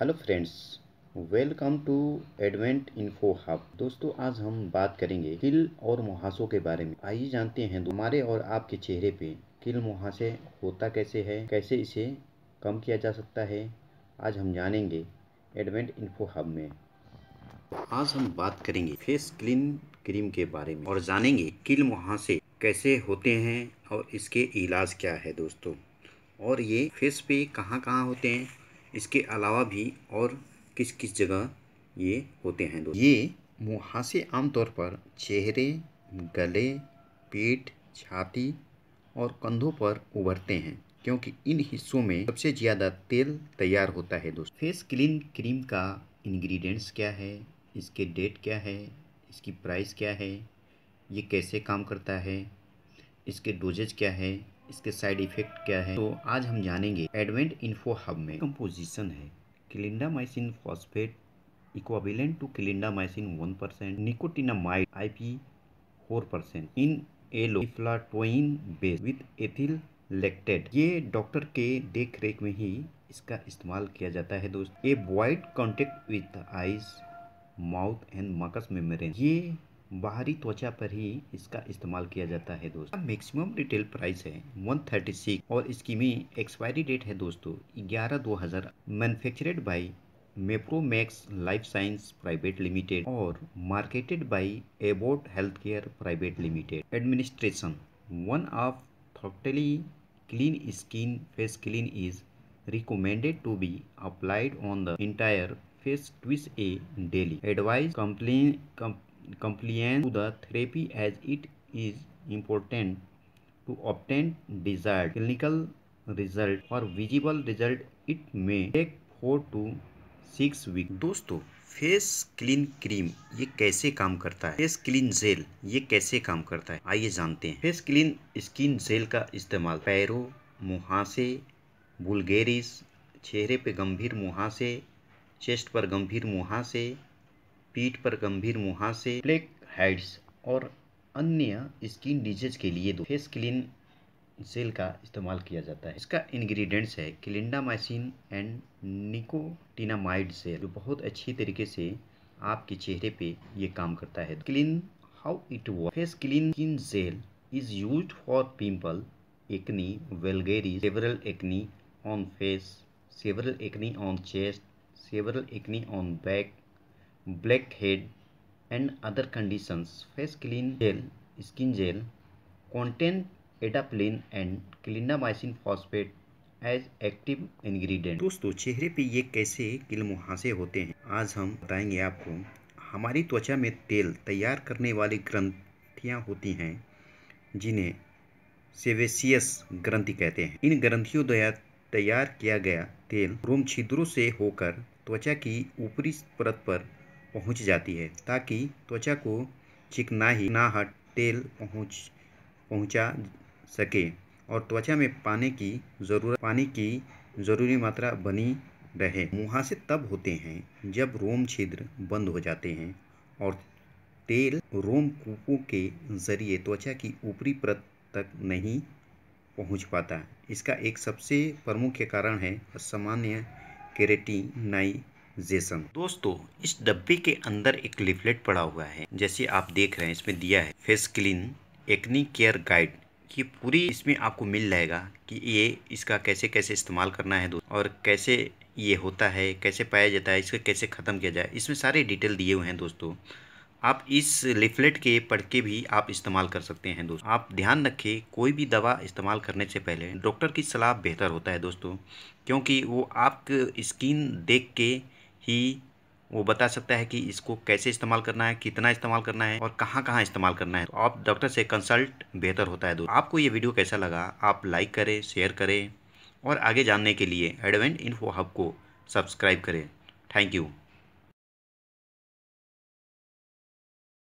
hello friends welcome to advent info hub दोस्तों आज हम बात करेंगे किल और मुहासों के बारे में आइए जानते हैं हमारे और आपके चेहरे पे किल मुहासे होता कैसे है कैसे इसे कम किया जा सकता है आज हम जानेंगे एडवेंट इन्फो हब में आज हम बात करेंगे फेस क्लीन क्रीम के बारे में और जानेंगे किल मुहासे कैसे होते हैं और इसके इलाज क्या है दोस्तों और ये फेस पे कहाँ कहाँ होते हैं इसके अलावा भी और किस किस जगह ये होते हैं दोस्तों ये मुहासे आमतौर पर चेहरे गले पेट छाती और कंधों पर उभरते हैं क्योंकि इन हिस्सों में सबसे ज़्यादा तेल तैयार होता है दोस्तों फेस क्लीन क्रीम का इंग्रेडिएंट्स क्या है इसके डेट क्या है इसकी प्राइस क्या है ये कैसे काम करता है इसके डोजेज क्या है इसके साइड इफेक्ट क्या है तो आज हम जानेंगे एडवेंट इन्फो हब में कंपोजिशन है clindamycin phosphate equivalent to clindamycin one percent nicotinamide I P four percent in allantoin base with ethyl lactate ये डॉक्टर के देख रेख में ही इसका इस्तेमाल किया जाता है दोस्त avoid contact with eyes mouth and mucous membrane ये बाहरी त्वचा पर ही इसका इस्तेमाल किया जाता है दोस्तों मैक्सिमम रिटेल प्राइस है 136 और इसकी में एक्सपायरी डेट है दोस्तों 11 2000 manufactured by Mepromax life science private limited और marketed by Abbott health care private limited administration one of thoroughly clean skin face clean is recommended to be applied on the entire face twist a daily advise complain com compliance to the therapy as it is important to obtain desired clinical result or visible result it may take four to six week दोस्तों face clean cream ये कैसे काम करता है face clean jail ये कैसे काम करता है आइए जानते हैं फेस क्लीन स्किन जेल का इस्तेमाल पैरों मुहासे बुलगेरिस चेहरे पे गंभीर मुहासे चेस्ट पर गंभीर मुहासे पीठ पर गंभीर मुहासे प्लेक हाइड्स और अन्य स्किन डिजीज के लिए दो फेस क्लीन जेल का इस्तेमाल किया जाता है इसका इंग्रेडिएंट्स है क्लिंडामाइसिन एंड निकोटिनामाइड जेल जो बहुत अच्छी तरीके से आपके चेहरे पे ये काम करता है clean how it work face clean skin gel is use for pimple acne vulgaris several acne on face several acne on chest several acne on back black head and other conditions face clean gel skin gel contain adapalene and clindamycin phosphate as active ingredient दोस्तों चेहरे पे ये कैसे किल मुहासे होते हैं आज हम बताएंगे आपको हमारी त्वचा में तेल तैयार करने वाली ग्रंथियाँ होती हैं जिन्हें सेवेसियस ग्रंथि कहते हैं इन ग्रंथियों द्वारा तैयार किया गया तेल रोम छिद्रों से होकर त्वचा की ऊपरी परत पर पहुंच जाती है ताकि त्वचा को चिकनाही नाहट तेल पहुंच पहुंचा सके और त्वचा में पानी की ज़रूरत पानी की ज़रूरी मात्रा बनी रहे मुहासे तब होते हैं जब रोम छिद्र बंद हो जाते हैं और तेल रोम कूपों के जरिए त्वचा की ऊपरी परत तक नहीं पहुंच पाता इसका एक सबसे प्रमुख कारण है सामान्य केरेटिनाई जेसन दोस्तों इस डब्बे के अंदर एक लिफलेट पड़ा हुआ है जैसे आप देख रहे हैं इसमें दिया है face clean acne care guide ये पूरी इसमें आपको मिल जाएगा कि ये इसका कैसे कैसे इस्तेमाल करना है दोस्तों और कैसे ये होता है कैसे पाया जाता है इसको कैसे ख़त्म किया जाए इसमें सारे डिटेल दिए हुए हैं दोस्तों आप इस लिफलेट के पढ़ के भी आप इस्तेमाल कर सकते हैं दोस्तों आप ध्यान रखें कोई भी दवा इस्तेमाल करने से पहले डॉक्टर की सलाह बेहतर होता है दोस्तों क्योंकि वो आपके स्किन देख के कि वो बता सकता है कि इसको कैसे इस्तेमाल करना है कितना इस्तेमाल करना है और कहाँ कहाँ इस्तेमाल करना है तो आप डॉक्टर से कंसल्ट बेहतर होता है दोस्तों आपको ये वीडियो कैसा लगा आप लाइक करें शेयर करें और आगे जानने के लिए एडवेंट इन्फो हब को सब्सक्राइब करें थैंक यू